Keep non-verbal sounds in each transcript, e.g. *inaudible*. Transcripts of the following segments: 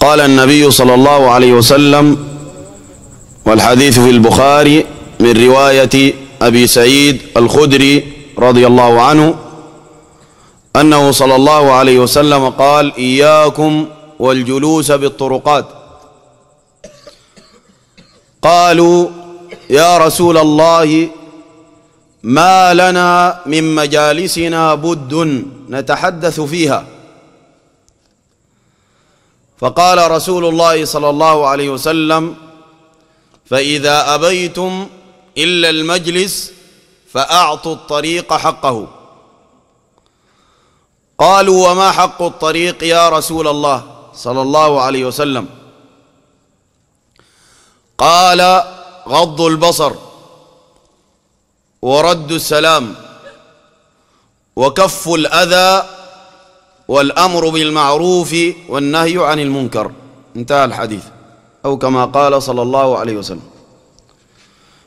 قال النبي صلى الله عليه وسلم والحديث في البخاري من رواية أبي سعيد الخدري رضي الله عنه أنه صلى الله عليه وسلم قال إياكم والجلوس بالطرقات قالوا يا رسول الله ما لنا من مجالسنا بد نتحدث فيها فقال رسول الله صلى الله عليه وسلم فإذا أبيتم إلا المجلس فأعطوا الطريق حقه قالوا وما حق الطريق يا رسول الله صلى الله عليه وسلم قال غض البصر ورد السلام وكف الأذى والأمر بالمعروف والنهي عن المنكر انتهى الحديث أو كما قال صلى الله عليه وسلم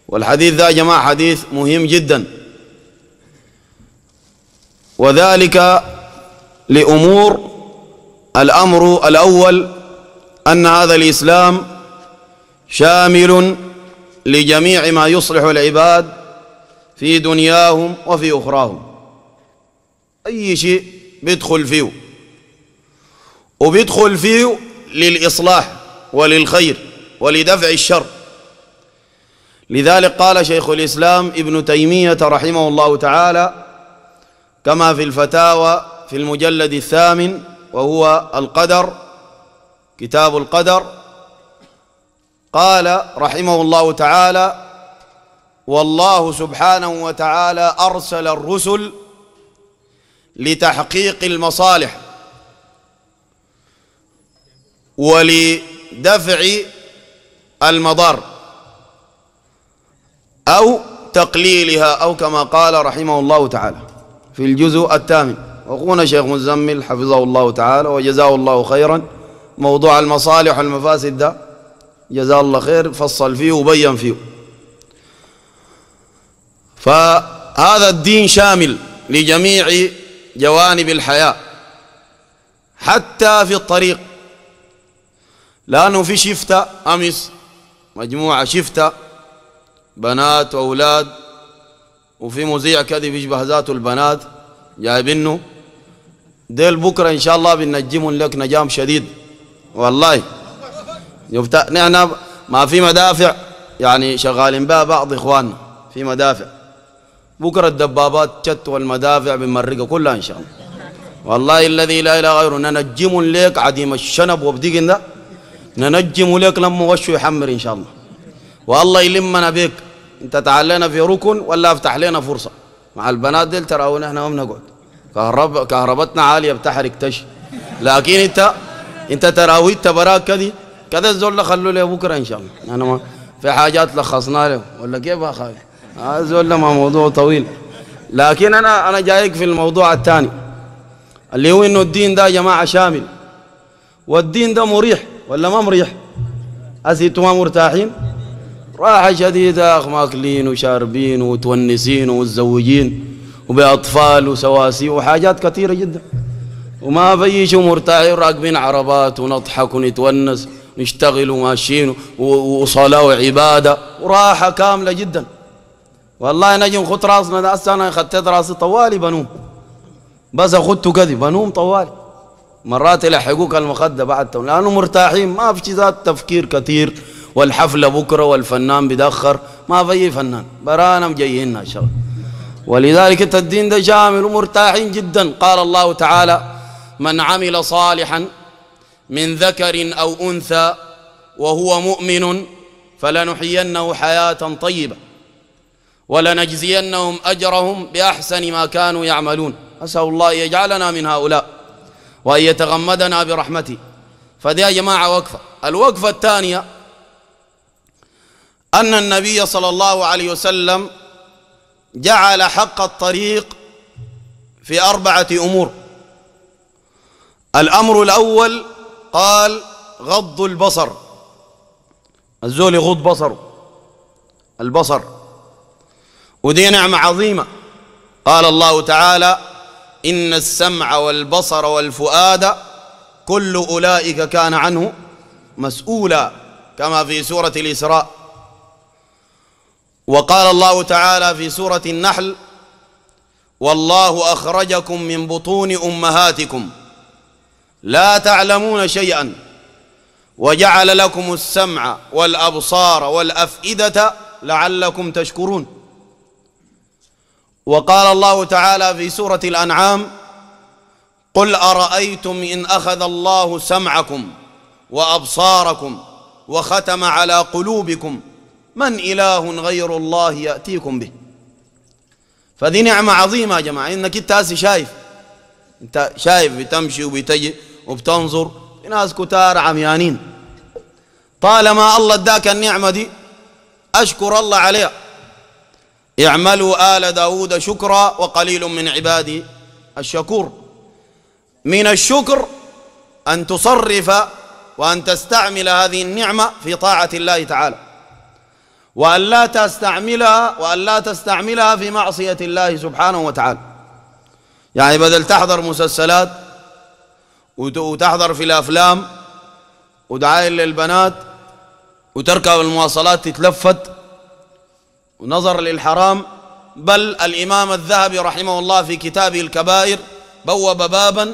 والحديث ذا جماعة حديث مهم جدا وذلك لأمور الأمر الأول أن هذا الإسلام شامل لجميع ما يصلح العباد في دنياهم وفي أخراهم أي شيء بيدخل فيه وبيدخل فيه للإصلاح وللخير ولدفع الشر لذلك قال شيخ الإسلام ابن تيمية رحمه الله تعالى كما في الفتاوى في المجلد الثامن وهو القدر كتاب القدر قال رحمه الله تعالى والله سبحانه وتعالى أرسل الرسل لتحقيق المصالح ولدفع المضار أو تقليلها أو كما قال رحمه الله تعالى في الجزء الثامن وقونا شيخ مزمل حفظه الله تعالى وجزاه الله خيرا موضوع المصالح والمفاسد ده جزاه الله خير فصل فيه وبين فيه فهذا الدين شامل لجميع جوانب الحياة حتى في الطريق لأنه في شفتة أمس مجموعة شفتة بنات وأولاد وفي مذيع كذب يشبه ذاته البنات جايبينه ديل بكرة إن شاء الله بنجمهم لك نجام شديد والله يفتح نحن ما في مدافع يعني شغالين بها بعض إخواننا في مدافع بكرة الدبابات شت والمدافع بنمرقها كلها إن شاء الله والله الذي لا إله غيره ننجم لك عديم الشنب وبدقن ده ننجم لك لما وشو يحمر إن شاء الله والله يلمنا بك أنت تعال لنا في ركن ولا افتح لنا فرصة مع البنات ديل ترى احنا ما بنقعد كهرب... كهربتنا عالية بتحرك تشي لكن أنت أنت تراوي براك كذي كذا الزول خلوا لي بكرة إن شاء الله أنا ما في حاجات لخصنا له ولا كيف أخاف آه، الزول ما موضوع طويل لكن أنا أنا جايك في الموضوع الثاني اللي هو إنه الدين ده يا جماعة شامل والدين ده مريح ولا ما مريح أزيد ما مرتاحين راحة شديدة أخ ماكلين وشاربين وتونسين ومتزوجين وبأطفال وسواسي وحاجات كثيرة جدا وما فيش مرتاحين راكبين عربات ونضحك ونتونس نشتغل وماشيين وصلاة وعبادة وراحة كاملة جدا والله نجم خط راسنا ده أنا خطيت راسي طوالي بنوم بس أخدته كذي بنوم طوالي مرات يلحقوك المخدة بعدهم لأنه مرتاحين ما في ذات تفكير كثير والحفلة بكرة والفنان بدخر ما في أي فنان برانا جايين إن شاء الله ولذلك الدين ده شامل ومرتاحين جدا قال الله تعالى من عمل صالحا من ذكر أو أنثى وهو مؤمن فلنحيينه حياة طيبة ولنجزينهم أجرهم بأحسن ما كانوا يعملون أسأل الله يجعلنا من هؤلاء وأن يتغمدنا برحمته فدي يا جماعة وقفة الوقفة الثانية أن النبي صلى الله عليه وسلم جعل حق الطريق في أربعة أمور الأمر الأول قال غض البصر الزول يغض بصره البصر ودي نعمة عظيمة قال الله تعالى إن السمع والبصر والفؤاد كل أولئك كان عنه مسؤولا كما في سورة الإسراء وقال الله تعالى في سورة النحل والله أخرجكم من بطون أمهاتكم لا تعلمون شيئا وجعل لكم السمع والأبصار والأفئدة لعلكم تشكرون وقال الله تعالى في سورة الأنعام قل أرأيتم إن أخذ الله سمعكم وأبصاركم وختم على قلوبكم من إله غير الله يأتيكم به فدي نعمة عظيمة يا جماعة إنك أنت شايف أنت شايف بتمشي وبتجي وبتنظر في ناس كتار عميانين طالما الله اداك النعمة دي أشكر الله عليها اعملوا آل داود شكرا وقليل من عبادي الشكور من الشكر أن تصرف وأن تستعمل هذه النعمة في طاعة الله تعالى وأن لا تستعملها وأن لا تستعملها في معصية الله سبحانه وتعالى يعني بدل تحضر مسلسلات وتحضر في الأفلام ودعاية للبنات وتركب المواصلات تتلفت ونظر للحرام بل الإمام الذهبي رحمه الله في كتابه الكبائر بوب بابا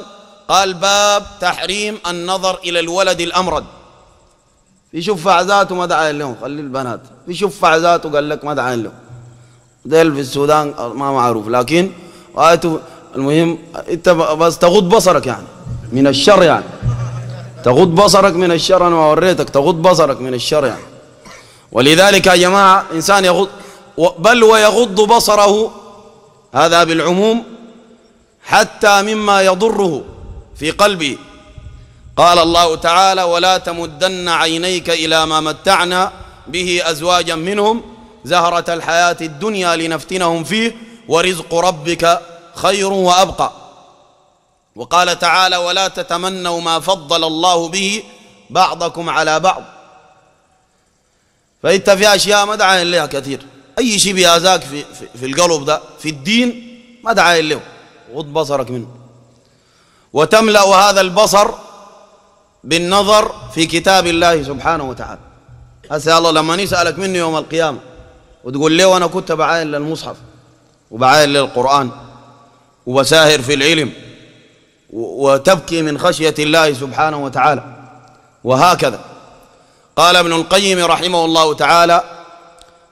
قال باب تحريم النظر إلى الولد الأمرد في شفاعزات وما ما لهم خلي البنات في شفاعزات وقال قال لك ما دعاين لهم ديل في السودان ما معروف لكن رأيته المهم انت بس تغض بصرك يعني من الشر يعني تغض بصرك من الشر انا وريتك تغض بصرك من الشر يعني ولذلك يا جماعه انسان يغض بل ويغض بصره هذا بالعموم حتى مما يضره في قلبه قال الله تعالى ولا تمدن عينيك إلى ما متعنا به أزواجا منهم زهرة الحياة الدنيا لنفتنهم فيه ورزق ربك خير وأبقى وقال تعالى ولا تتمنوا ما فضل الله به بعضكم على بعض فإنت في أشياء ما دعا لها كثير أي شيء بيأذاك في, في, في القلب ده في الدين ما تعايل له غض بصرك منه وتملأ هذا البصر بالنظر في كتاب الله سبحانه وتعالى هسه الله لما يسألك مني يوم القيامة وتقول لي وأنا كنت بعاين للمصحف وبعاين للقرآن وبساهر في العلم وتبكي من خشية الله سبحانه وتعالى وهكذا قال ابن القيم رحمه الله تعالى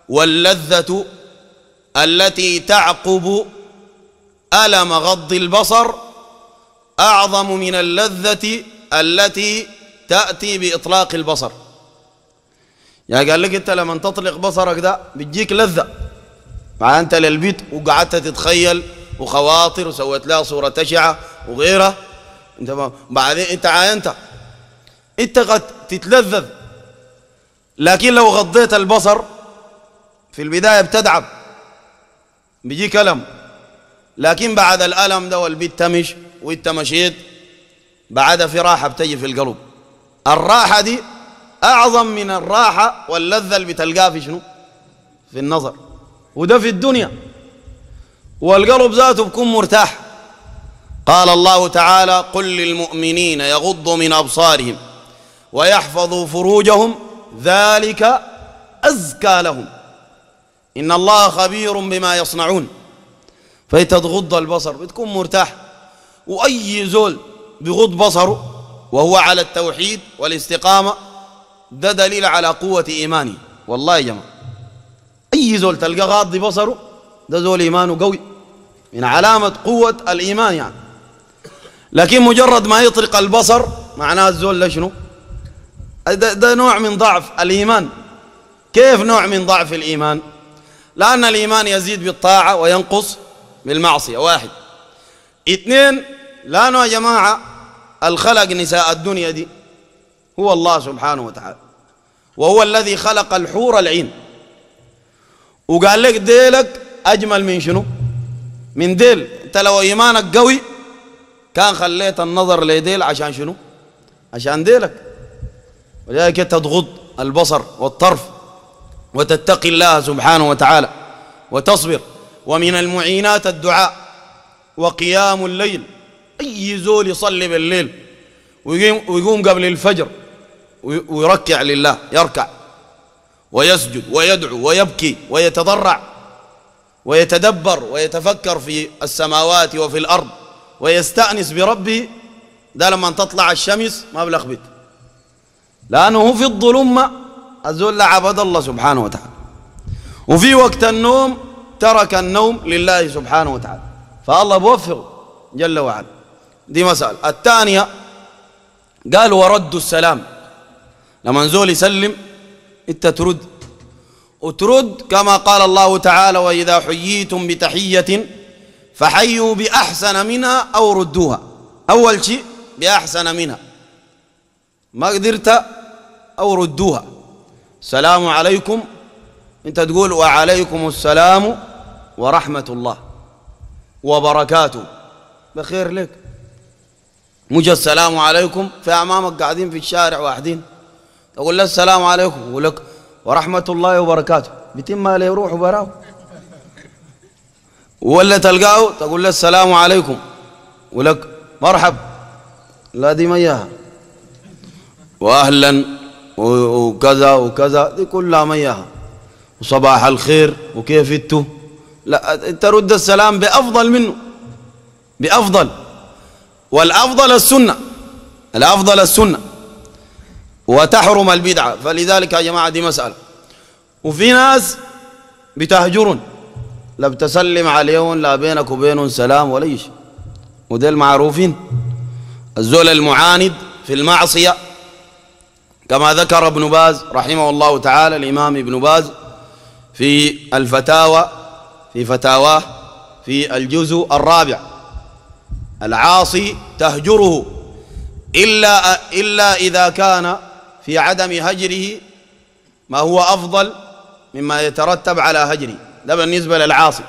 واللذه التي تعقب الم غض البصر اعظم من اللذه التي تاتي باطلاق البصر يعني قال لك انت لما تطلق بصرك ده بتجيك لذه مع انت للبيت وقعدت تتخيل وخواطر وسويت لها صوره تشعه وغيرها انت بعدين انت عاينت انت قد تتلذذ لكن لو غضيت البصر في البداية بتتعب بيجيك ألم لكن بعد الألم ده والبيت تمش والتمشيط بعدها في راحة بتجي في القلب الراحة دي أعظم من الراحة واللذة اللي بتلقاها في شنو في النظر وده في الدنيا والقلب ذاته بكون مرتاح قال الله تعالى قل للمؤمنين يغضوا من أبصارهم ويحفظوا فروجهم ذلك أزكى لهم إن الله خبير بما يصنعون فيتغض تغض البصر بتكون مرتاح وأي زول بغض بصره وهو على التوحيد والاستقامة ده دليل على قوة إيماني والله يا جماعة أي زول تلقى غاضي بصره ده زول إيمانه قوي من علامة قوة الإيمان يعني لكن مجرد ما يطرق البصر معناه الزول ده شنو ده, ده نوع من ضعف الإيمان كيف نوع من ضعف الإيمان لأن الإيمان يزيد بالطاعة وينقص بالمعصية واحد اثنين لأنه يا جماعة الخلق نساء الدنيا دي هو الله سبحانه وتعالى وهو الذي خلق الحور العين وقال لك ديلك أجمل من شنو من ديل أنت لو إيمانك قوي كان خليت النظر لديل عشان شنو عشان ديلك ولذلك تضغط البصر والطرف وتتقي الله سبحانه وتعالى وتصبر ومن المعينات الدعاء وقيام الليل أي زول يصلي بالليل ويقوم, ويقوم قبل الفجر ويركع لله يركع ويسجد ويدعو ويبكي ويتضرع ويتدبر ويتفكر في السماوات وفي الأرض ويستأنس بربه ده لما تطلع الشمس ما بلخبط لأنه في الظلمة الزول عبد الله سبحانه وتعالى وفي وقت النوم ترك النوم لله سبحانه وتعالى فالله بوفقه جل وعلا دي مسألة الثانية قال ورد السلام لما نزول يسلم انت ترد وترد كما قال الله تعالى وإذا حييتم بتحية فحيوا بأحسن منها أو ردوها أول شيء بأحسن منها ما قدرت أو ردوها السلام عليكم انت تقول وعليكم السلام ورحمة الله وبركاته بخير لك مجى السلام عليكم في أمامك قاعدين في الشارع واحدين تقول له السلام عليكم ولك ورحمة الله وبركاته بيتم ما يروح براه ولا تلقاه تقول له السلام عليكم ولك مرحب لا دي مياها وأهلا وكذا وكذا دي كلها مياها وصباح الخير وكيف انتو لا ترد السلام بأفضل منه بأفضل والأفضل السنة الأفضل السنة وتحرم البدعة فلذلك يا جماعة دي مسألة وفي ناس بتهجرون لا بتسلم عليهم لا بينك وبينهم سلام ولا شيء وديل معروفين الزول المعاند في المعصية كما ذكر ابن باز رحمه الله تعالى الإمام ابن باز في الفتاوى في فتاواه في الجزء الرابع العاصي تهجره إلا, إلا إذا كان في عدم هجره ما هو أفضل مما يترتب على هجره ده بالنسبة للعاصي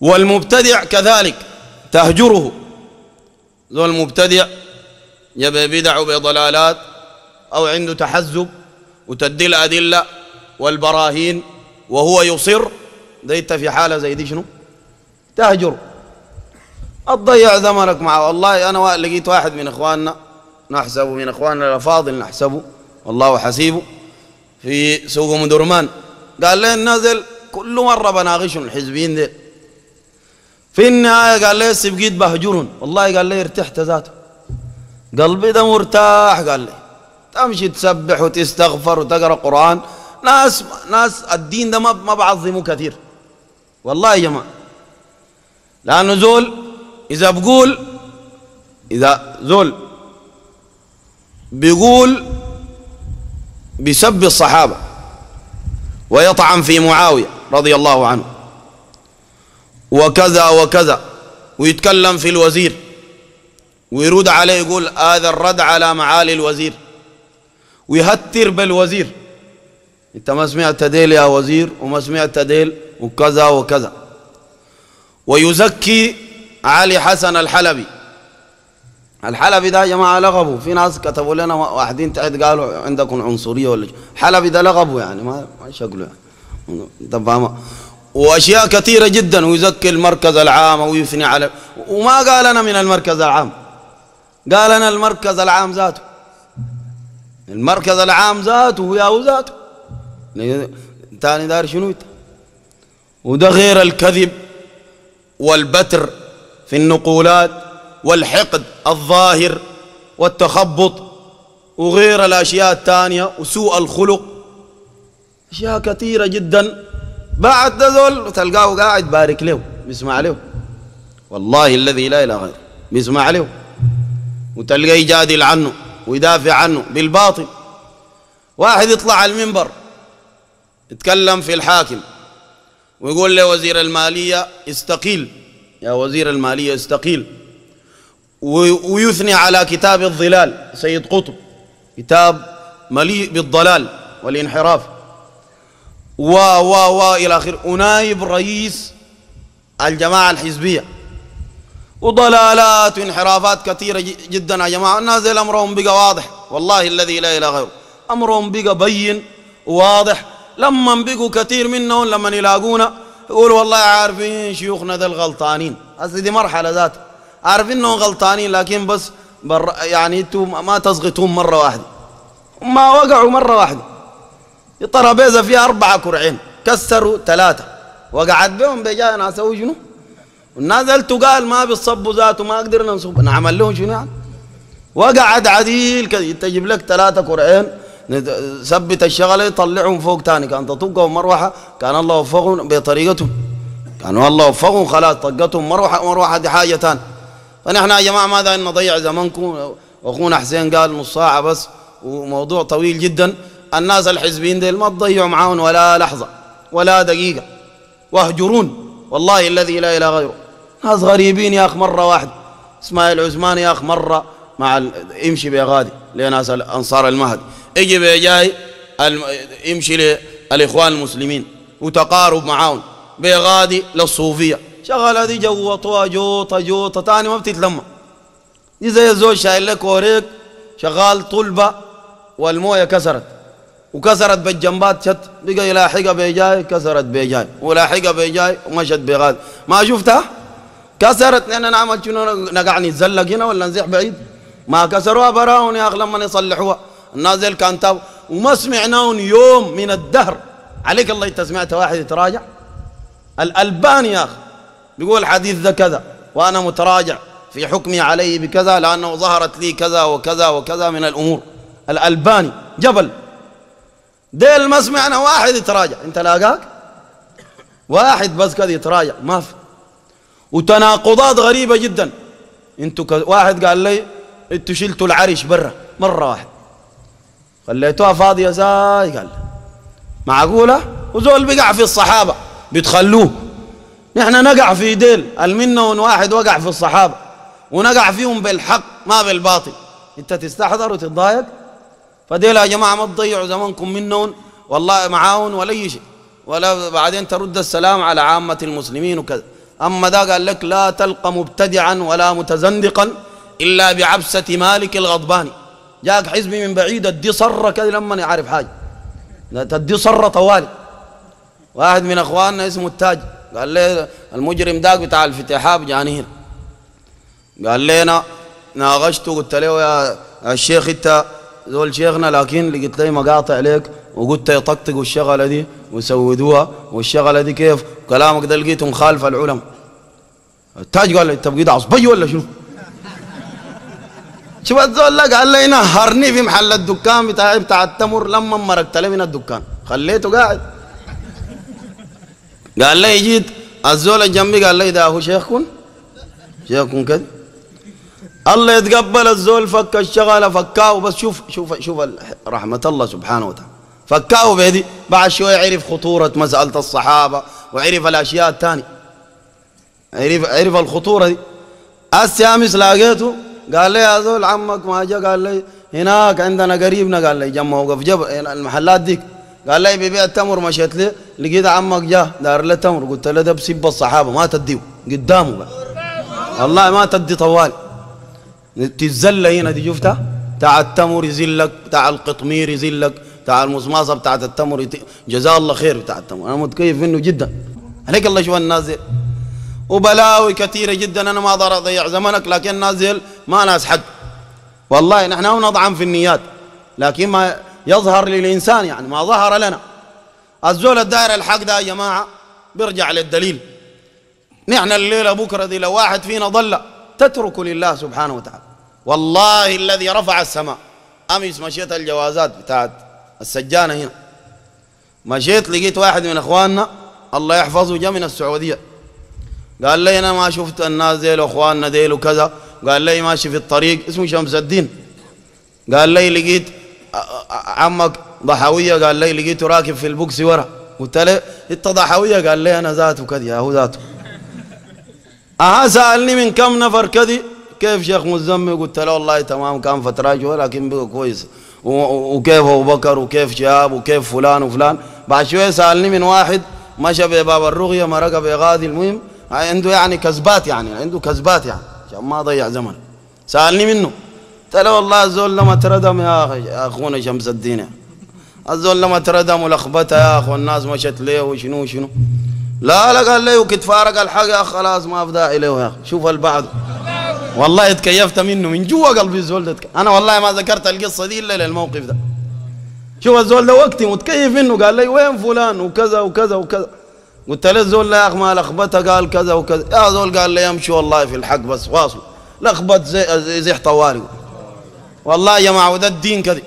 والمبتدع كذلك تهجره ذو المبتدع يبقى بدع وبضلالات أو عنده تحزب وتدي الأدلة والبراهين وهو يصر ديت انت في حالة زي دي شنو تهجر تضيع زمنك معه والله أنا لقيت واحد من إخواننا نحسبه من إخواننا الأفاضل نحسبه والله حسيبه في سوق مدرمان قال لي نازل كل مرة بناقشهم الحزبين ذي في النهاية قال لي سبقيت بهجرهم والله قال لي ارتحت ذاته قلبي ده مرتاح قال لي تمشي تسبح وتستغفر وتقرا قران ناس ناس الدين ده ما ما بعظمه كثير والله يا جماعه لانه زول اذا بقول اذا زول بيقول بسب الصحابه ويطعن في معاويه رضي الله عنه وكذا وكذا ويتكلم في الوزير ويرد عليه يقول هذا الرد على معالي الوزير ويهتر بالوزير انت ما سمعت ديل يا وزير وما سمعت ديل وكذا وكذا ويزكي علي حسن الحلبي الحلبي ده يا جماعه لغبه في ناس كتبوا لنا واحدين تحت قالوا عندكم عنصريه ولا حلبي ده لغبه يعني ما ما شكله يعني واشياء كثيره جدا ويزكي المركز العام ويثني على وما قال انا من المركز العام قال أنا المركز العام ذاته المركز العام ذاته يا ذاته تاني دار شنو انت وده غير الكذب والبتر في النقولات والحقد الظاهر والتخبط وغير الأشياء الثانية وسوء الخلق أشياء كثيرة جدا بعد ذول تلقاه قاعد بارك له بيسمع له والله الذي لا إله غيره بيسمع له وتلقى يجادل عنه ويدافع عنه بالباطل واحد يطلع على المنبر يتكلم في الحاكم ويقول لوزير المالية استقيل يا وزير المالية استقيل ويثني على كتاب الظلال سيد قطب كتاب مليء بالضلال والانحراف و و و إلى آخره ونائب رئيس الجماعة الحزبية وضلالات وانحرافات كثيرة جدا يا جماعة الناس أمرهم بقى واضح والله الذي لا إله غيره أمرهم بقى بين وواضح لما بقوا كثير منهم لما يلاقونا يقولوا والله عارفين شيوخنا ذا الغلطانين هذه دي مرحلة ذات عارفين انهم غلطانين لكن بس بر يعني انتم ما تسقطون مرة واحدة ما وقعوا مرة واحدة طرابيزه فيها أربعة كرعين كسروا ثلاثة وقعت بهم بجاي أنا أسوي شنو؟ والناس قال تقال ما بيصبوا ذاته ما قدرنا نصب نعمل لهم شنو يعني وقعد عديل كده تجيب لك ثلاثة كرعين ثبت الشغلة طلعهم فوق ثاني كان تطقهم مروحة كان الله وفقهم بطريقتهم كانوا الله وفقهم خلاص طقتهم مروحة مروحة دي حاجة ثانيه فنحن يا جماعة ماذا نضيع زمنكم وأخونا حسين قال نص ساعة بس وموضوع طويل جدا الناس الحزبين ديل ما تضيعوا معاهم ولا لحظة ولا دقيقة واهجرون والله الذي لا إله غيره ناس غريبين يا أخ مرة واحد إسماعيل عثمان يا أخ مرة مع ال... امشي بيا غادي لناس أنصار المهد اجي بيا جاي الم... امشي للإخوان المسلمين وتقارب معاهم بيا غادي للصوفية شغاله هذه جوطوها جوطة جوطة تاني ما بتتلمى دي زي الزوج شايل لك وريك شغال طلبة والموية كسرت وكسرت بالجنبات شت بقى يلاحقها بيجاي كسرت بيجاي ولاحقها بيجاي ومشت بغاد ما شفتها كسرت لأن أنا عملت شنو نقعني نتزلق هنا ولا نزيح بعيد ما كسروها براهم يا أخي لما يصلحوها الناس زي الكانتاو وما سمعناهم يوم من الدهر عليك الله انت سمعت واحد يتراجع الألباني يا أخي بيقول الحديث ذا كذا وأنا متراجع في حكمي عليه بكذا لأنه ظهرت لي كذا وكذا وكذا من الأمور الألباني جبل ديل ما سمعنا واحد يتراجع انت لاقاك واحد بس كذا يتراجع ما في وتناقضات غريبة جدا انتوا واحد قال لي انتوا شلتوا العرش برا مرة واحدة خليتوها فاضية زاي قال معقولة وزول بقع في الصحابة بتخلوه نحن نقع في ديل المنون واحد وقع في الصحابة ونقع فيهم بالحق ما بالباطل انت تستحضر وتتضايق فديل يا جماعة ما تضيعوا زمانكم منهم والله معاون ولا شيء ولا بعدين ترد السلام على عامة المسلمين وكذا أما ذا قال لك لا تلقى مبتدعا ولا متزندقا إلا بعبسة مالك الغضبان جاك حزبي من بعيد ادي صرة كذا لما يعرف حاجة تدي صرة طوالي واحد من أخواننا اسمه التاج قال لي المجرم داك بتاع الفتحاب جاني قال لينا ناقشته قلت له يا الشيخ أنت زول شيخنا لكن لقيت لي مقاطع لك وقلت يطقطقوا الشغلة دي وسودوها والشغلة دي كيف كلامك ده لقيته مخالف العلماء التاج قال لي انت بقيت عصبي ولا شنو؟ *laughs* شوف الزول ده قال لي نهرني في محل الدكان بتاع بتاع التمر لما مرقت لي من الدكان خليته قاعد قال لي جيت الزول جنبي قال لي ده هو شيخكم شيخكم كده الله يتقبل الزول فك الشغله فكاه بس شوف شوف شوف رحمه الله سبحانه وتعالى فكاه بيدي بعد شويه عرف خطوره مساله الصحابه وعرف الاشياء الثانيه عرف عرف الخطوره دي السامس لاقيته قال لي يا زول عمك ما جاء قال لي هناك عندنا قريبنا قال لي جنب وقف جبل المحلات ديك قال لي ببيع تمر مشيت لي لقيت عمك جاء دار له تمر قلت له ده بسب الصحابه ما تديه قدامه والله ما تدي طوالي تزل هنا دي شفتها تاع التمر يزلك تاع القطمير يزلك تاع المصماصه بتاعت التمر جزاه الله خير بتاع التمر انا متكيف منه جدا عليك الله شو النازل وبلاوي كثيرة جدا أنا ما أقدر أضيع زمنك لكن نازل ما ناس حد والله نحن نضعم في النيات لكن ما يظهر للإنسان يعني ما ظهر لنا الزول الدائرة الحق ده يا جماعة بيرجع للدليل نحن الليلة بكرة دي لو واحد فينا ضل تترك لله سبحانه وتعالى والله الذي رفع السماء امس مشيت الجوازات بتاعت السجانه هنا مشيت لقيت واحد من اخواننا الله يحفظه جاء من السعوديه قال لي انا ما شفت الناس ديل واخواننا ديل وكذا قال لي ماشي في الطريق اسمه شمس الدين قال لي لقيت عمك ضحويه قال لي لقيته راكب في البوكسي ورا قلت له انت ضحويه قال لي انا ذاته كذا هو ذاته أها سألني من كم نفر كذي كيف شيخ مزمي قلت له والله تمام كان فترة جوا لكن بقى كويس وكيف أبو بكر وكيف شهاب وكيف فلان وفلان بعد شوية سألني من واحد مشى بباب الرغية مرق بغادي المهم عنده يعني كذبات يعني عنده كذبات يعني عشان ما ضيع زمن سألني منه قلت له والله الزول لما تردم يا أخي يا أخونا شمس الدين الزول لما تردم ولخبطه يا أخو الناس مشت ليه وشنو شنو لا لا قال لي وكتفارق الحق يا خلاص ما افضى له يا اخي شوف البعض والله تكيفت منه من جوا قلبي الزول انا والله ما ذكرت القصه دي الا للموقف ده شوف الزول ده وقتي متكيف منه قال لي وين فلان وكذا وكذا وكذا قلت له الزول يا اخي ما لخبطه قال كذا وكذا يا زول قال لي امشي والله في الحق بس واصل لخبط زي, زي, طوالي والله يا جماعه وده الدين كذا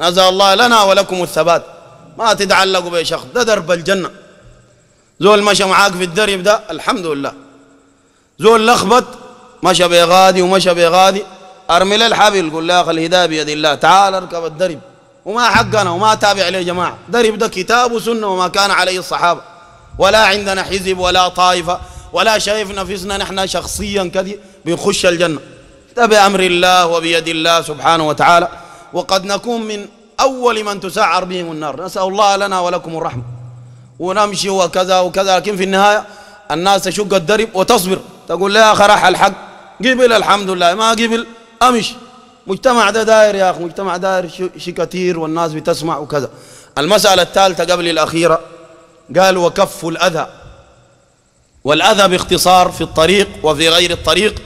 نزل الله لنا ولكم الثبات ما تتعلقوا بشخص ده درب الجنه زول مشى معاك في الدرب ده الحمد لله زول لخبط مشى بيغادي ومشى بيغادي ارمي له الحبل قول له يا اخي الهدايه بيد الله تعال اركب الدرب وما حقنا وما تابع له جماعه درب ده كتاب وسنه وما كان عليه الصحابه ولا عندنا حزب ولا طائفه ولا شايف نفسنا نحن شخصيا كذي بنخش الجنه ده بامر الله وبيد الله سبحانه وتعالى وقد نكون من اول من تسعر بهم النار نسال الله لنا ولكم الرحمه ونمشي وكذا وكذا لكن في النهاية الناس تشق الدرب وتصبر تقول لي يا أخي راح الحق قبل الحمد لله ما قبل أمشي مجتمع ده داير يا أخي مجتمع داير شي كثير والناس بتسمع وكذا المسألة الثالثة قبل الأخيرة قال وكف الأذى والأذى باختصار في الطريق وفي غير الطريق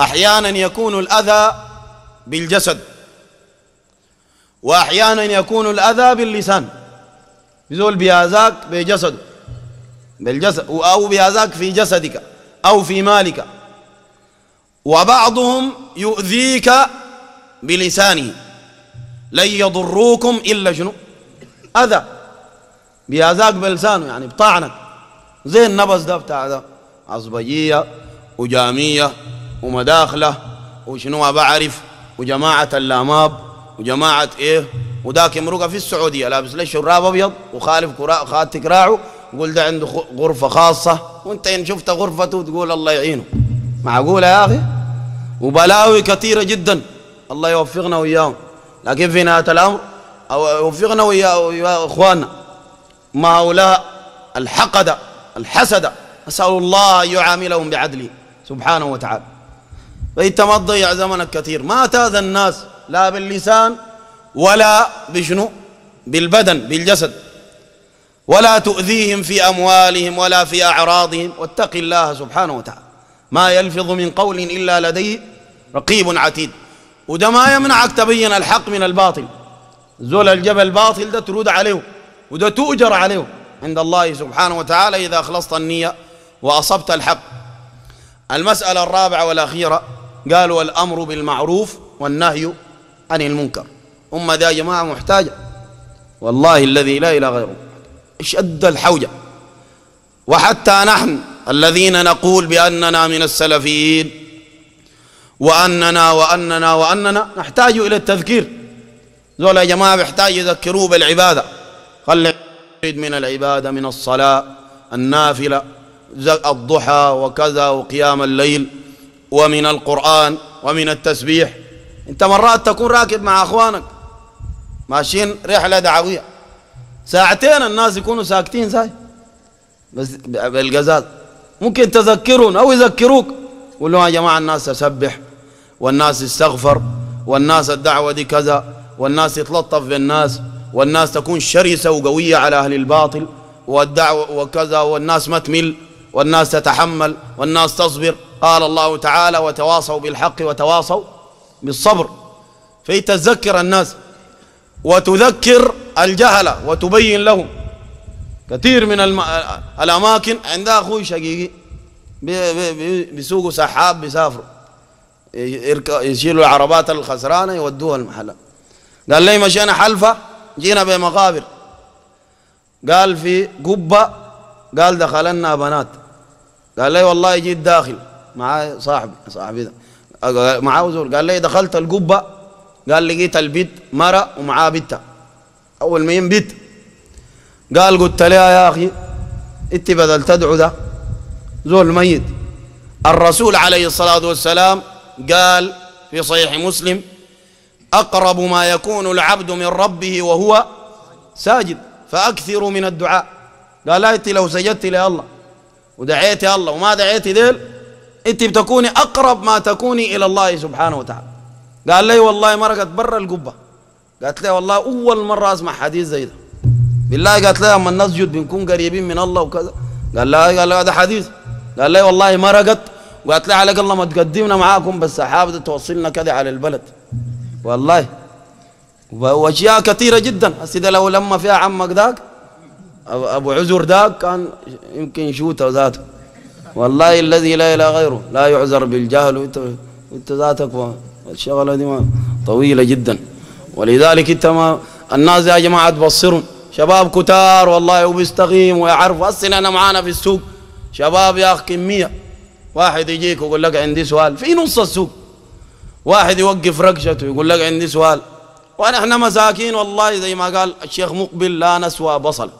أحيانا يكون الأذى بالجسد وأحيانا يكون الأذى باللسان بزول بيازاك بجسده بالجسد أو بيازاك في جسدك أو في مالك وبعضهم يؤذيك بلسانه لن يضروكم إلا شنو أذى بيازاك بلسانه يعني بطعنك زي النبس ده بتاع ده عصبية وجامية ومداخلة وشنو بعرف وجماعة اللاماب وجماعة إيه وذاك يمرق في السعودية لابس ليش شراب أبيض وخالف خاتك راعه يقول ده عنده غرفة خاصة وانت إن شفت غرفته تقول الله يعينه معقولة يا أخي وبلاوي كثيرة جدا الله يوفقنا وإياهم لكن في نهاية الأمر وفقنا يوفقنا ويا اخواننا ما هؤلاء الحقدة الحسدة اسال الله ان يعاملهم بعدله سبحانه وتعالى فانت ما تضيع زمنك كثير ما تاذى الناس لا باللسان ولا بشنو بالبدن بالجسد ولا تؤذيهم في أموالهم ولا في أعراضهم واتق الله سبحانه وتعالى ما يلفظ من قول إلا لديه رقيب عتيد وده ما يمنعك تبين الحق من الباطل زول الجبل باطل ده ترد عليه وده تؤجر عليه عند الله سبحانه وتعالى إذا أخلصت النية وأصبت الحق المسألة الرابعة والأخيرة قالوا الأمر بالمعروف والنهي عن المنكر أمة ذا يا جماعة محتاجة والله الذي لا إله غيره شد الحوجة وحتى نحن الذين نقول بأننا من السلفيين وأننا وأننا وأننا نحتاج إلى التذكير زول يا جماعة بيحتاج يذكروه بالعبادة خلي من العبادة من الصلاة النافلة الضحى وكذا وقيام الليل ومن القرآن ومن التسبيح انت مرات تكون راكب مع اخوانك ماشيين رحله دعويه ساعتين الناس يكونوا ساكتين زي بس بالقزاز ممكن تذكرون او يذكروك قول لهم يا جماعه الناس تسبح والناس تستغفر والناس الدعوه دي كذا والناس تتلطف بالناس والناس تكون شرسه وقويه على اهل الباطل والدعوه وكذا والناس ما تمل والناس تتحمل والناس تصبر قال الله تعالى وتواصوا بالحق وتواصوا بالصبر فهي تذكر الناس وتذكر الجهلة وتبين لهم كثير من الم... الأماكن عندها أخوي شقيقي بي... بي... بيسوقوا سحاب بيسافروا يشيلوا العربات الخسرانة يودوها المحلة قال لي مشينا حلفة جينا بمقابر قال في قبة قال دخلنا بنات قال لي والله جيت داخل معي صاحبي صاحبي ده معاه زول قال لي دخلت القبه قال لقيت البيت مره ومعاه بنت اول ما ينبت قال قلت لها يا اخي انت بدل تدعو ده زول ميت الرسول عليه الصلاه والسلام قال في صحيح مسلم اقرب ما يكون العبد من ربه وهو ساجد فاكثروا من الدعاء قال لا انت لو سجدت لله ودعيت الله وما دعيت ذيل انت بتكوني اقرب ما تكوني الى الله سبحانه وتعالى قال لي والله مرقت برا القبه قالت لي والله اول مره اسمع حديث زي ده بالله قالت لي اما نسجد بنكون قريبين من الله وكذا قال لا قال هذا حديث قال لي والله مرقت وقالت لي على الله ما تقدمنا معاكم بس حابب توصلنا كذا على البلد والله واشياء كثيره جدا هسه لو لما فيها عمك ذاك ابو عزر ذاك كان يمكن شوته ذاته والله الذي لا إله غيره لا يعذر بالجهل وانت, وانت ذاتك والشغلة دي ما طويلة جدا ولذلك انت ما الناس يا جماعة تبصرهم شباب كتار والله وبيستقيم ويعرف أصلا أنا معانا في السوق شباب يا أخ كمية واحد يجيك ويقول لك عندي سؤال في نص السوق واحد يوقف رقشته يقول لك عندي سؤال ونحن مساكين والله زي ما قال الشيخ مقبل لا نسوى بصل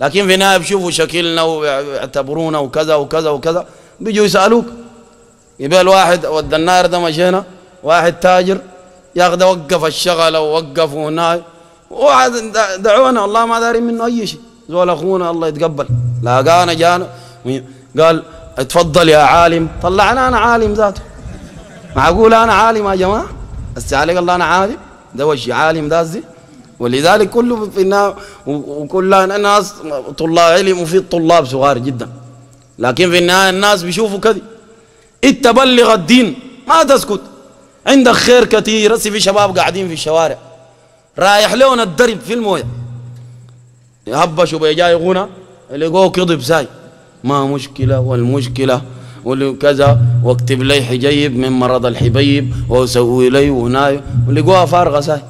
لكن في النهايه بيشوفوا شكلنا ويعتبرونا وكذا وكذا وكذا بيجوا يسالوك يبقى الواحد ود النار ده مشينا واحد تاجر ياخذ وقف الشغله ووقف هنا واحد دعونا الله ما داري منه اي شيء زول اخونا الله يتقبل لاقانا جانا قال اتفضل يا عالم طلعنا انا عالم ذاته معقول انا عالم يا جماعه استعليك عليك الله انا عالم ده وش عالم ذات ولذلك كله في وكلها ناس طلاب علم وفي طلاب صغار جدا لكن في النهايه الناس بيشوفوا كذي انت بلغ الدين ما تسكت عندك خير كثير هسه في شباب قاعدين في الشوارع رايح لون الدرب في المويه يهبشوا جاي غنى لقوه كضب ساي ما مشكله والمشكله وكذا واكتب لي حجيب من مرض الحبيب واسوي لي وناي ولقوها فارغه ساي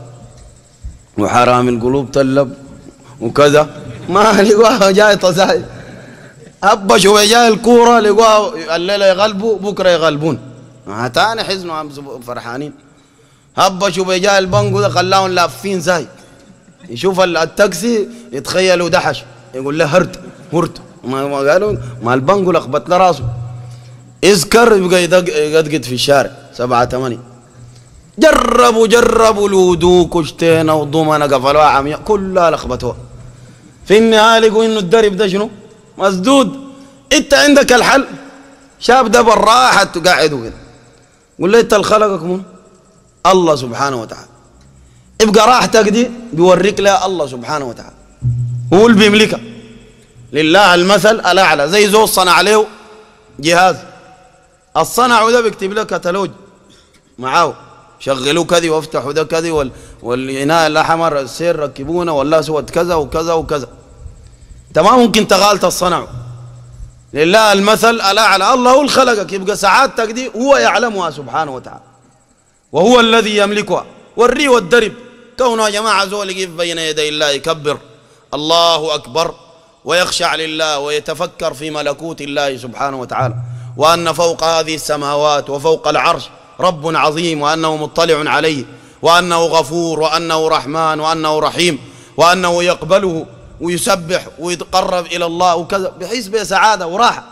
وحرام القلوب طلب وكذا ما *laughs* لقاه جاي طزاي أبا شوية جاي الكورة لقاه الليلة يغلبوا بكرة يغلبون آه، تاني حزنوا فرحانين أبا شوية جاي البنكو ده خلاهم لافين زاي يشوف التاكسي يتخيلوا دحش يقول له هرت هرت ما قالوا ما البنكو لخبط له راسه اذكر يبقى يدقد في الشارع سبعة ثمانية جربوا جربوا لودو كشتينا وضمنا قفلوا عمياء كلها لخبطوها في النهاية لقوا إنه الدرب ده شنو مسدود أنت عندك الحل شاب ده بالراحة تقعده كده قول له أنت الخلقك من الله سبحانه وتعالى ابقى راحتك دي بيوريك لها الله سبحانه وتعالى هو اللي بيملكها لله المثل الأعلى زي زول صنع عليه جهاز الصنع ده بيكتب لك كتالوج معاه شغلوا كذي وافتحوا ده كذي وال... والإناء الأحمر السير ركبونا والأسود كذا وكذا وكذا أنت ما ممكن تغالط الصنع لله المثل الأعلى الله هو الخلقك خلقك يبقى سعادتك دي هو يعلمها سبحانه وتعالى وهو الذي يملكها والري والدرب كونه يا جماعة زول يقف بين يدي الله يكبر الله أكبر ويخشع لله ويتفكر في ملكوت الله سبحانه وتعالى وأن فوق هذه السماوات وفوق العرش رب عظيم وأنه مطلع عليه وأنه غفور وأنه رحمن وأنه رحيم وأنه يقبله ويسبح ويتقرب إلى الله وكذا بحيس بسعادة وراحة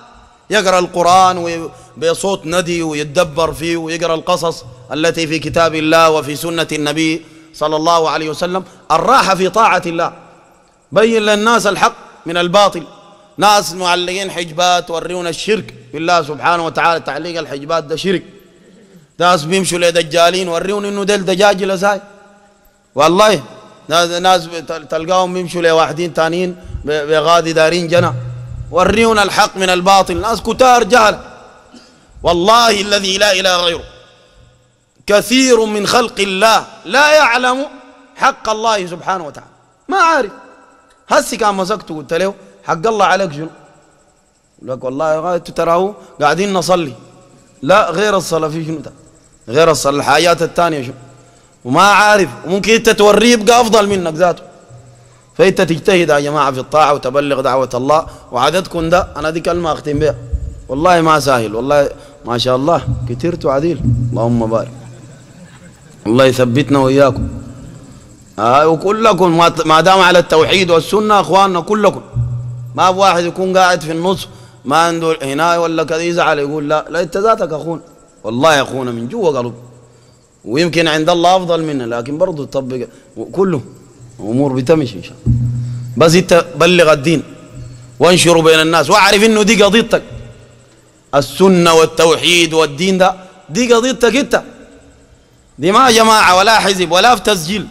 يقرأ القرآن بصوت ندي ويتدبر فيه ويقرأ القصص التي في كتاب الله وفي سنة النبي صلى الله عليه وسلم الراحة في طاعة الله بين للناس الحق من الباطل ناس معلقين حجبات ورّيون الشرك بالله سبحانه وتعالى تعليق الحجبات ده شرك ناس بيمشوا لدجالين وريهم انه ديل دجاجلة زاي والله ناس تلقاهم بيمشوا لواحدين ثانيين بغادي دارين جنى وريهم الحق من الباطل ناس كتار جهل والله الذي لا اله غيره كثير من خلق الله لا يعلم حق الله سبحانه وتعالى ما عارف هسي كان مسكته قلت له حق الله عليك شنو لك والله تراه قاعدين نصلي لا غير الصلاة في شنو ده غير الحاجات الثانية شو وما عارف وممكن انت توريه يبقى افضل منك ذاته فانت تجتهد يا جماعه في الطاعه وتبلغ دعوه الله وعددكم ده انا دي كلمه اختم بها والله ما سهل والله ما شاء الله كثرت عديل اللهم بارك الله يثبتنا واياكم آه وكلكم ما دام على التوحيد والسنه اخواننا كلكم ما بواحد يكون قاعد في النص ما عنده هنا ولا كذا يزعل يقول لا لا انت ذاتك اخونا والله يا اخونا من جوا قلب ويمكن عند الله افضل منا لكن برضه تطبق كله امور بتمشي ان شاء الله بس انت بلغ الدين وانشره بين الناس واعرف انه دي قضيتك السنه والتوحيد والدين ده دي قضيتك انت دي ما جماعه ولا حزب ولا في تسجيل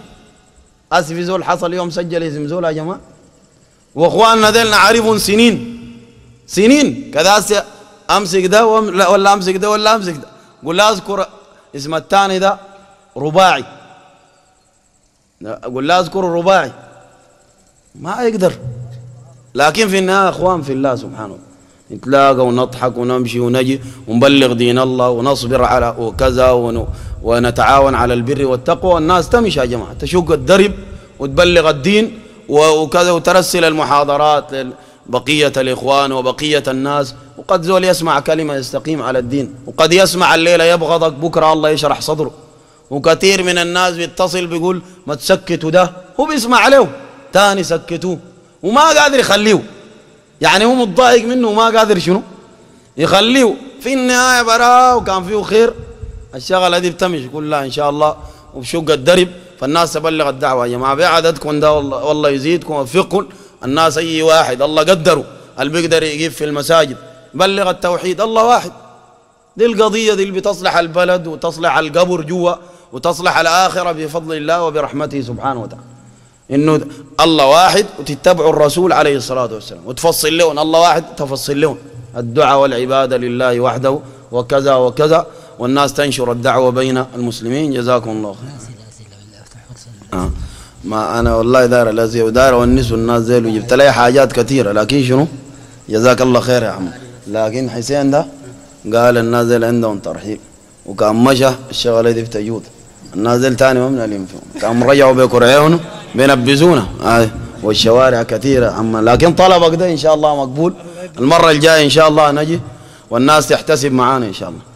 اسف زول حصل يوم سجل اسم زول يا جماعه واخواننا ديل عارفهم سنين سنين كذا امسك ده ولا امسك ده ولا امسك ده قل لا اذكر اسم الثاني ده رباعي قل لا اذكر رباعي ما يقدر لكن في النهايه اخوان في الله سبحانه نتلاقى ونضحك ونمشي ونجي ونبلغ دين الله ونصبر على وكذا ون... ونتعاون على البر والتقوى والناس تمشي يا جماعه تشق الدرب وتبلغ الدين وكذا وترسل المحاضرات لل... بقية الإخوان وبقية الناس وقد زول يسمع كلمة يستقيم على الدين وقد يسمع الليلة يبغضك بكرة الله يشرح صدره وكثير من الناس بيتصل بيقول ما تسكتوا ده هو بيسمع عليه تاني سكتوه وما قادر يخليه يعني هو متضايق منه وما قادر شنو يخليه في النهاية براه وكان فيه خير الشغلة دي بتمشي كلها إن شاء الله وبشق الدرب فالناس تبلغ الدعوة يا جماعة بعددكم ده والله, والله يزيدكم ويوفقكم الناس أي واحد الله قدره اللي بيقدر يجيب في المساجد بلغ التوحيد الله واحد دي القضية دي اللي بتصلح البلد وتصلح القبر جوا وتصلح الآخرة بفضل الله وبرحمته سبحانه وتعالى إنه الله واحد وتتبعوا الرسول عليه الصلاة والسلام وتفصل لهم الله واحد تفصل لهم الدعاء والعبادة لله وحده وكذا وكذا والناس تنشر الدعوة بين المسلمين جزاكم الله خير آه. ما انا والله دار الازياء ودار اونس والناس زي وجبت لي حاجات كثيره لكن شنو جزاك الله خير يا عم لكن حسين ده قال الناس اللي عندهم ترحيب وكان مشى الشغله دي بتجود الناس ثاني ما بنعلم فيهم كانوا رجعوا بكرعيهم بينبذونا آه. والشوارع كثيره عم لكن طلبك ده ان شاء الله مقبول المره الجايه ان شاء الله نجي والناس تحتسب معانا ان شاء الله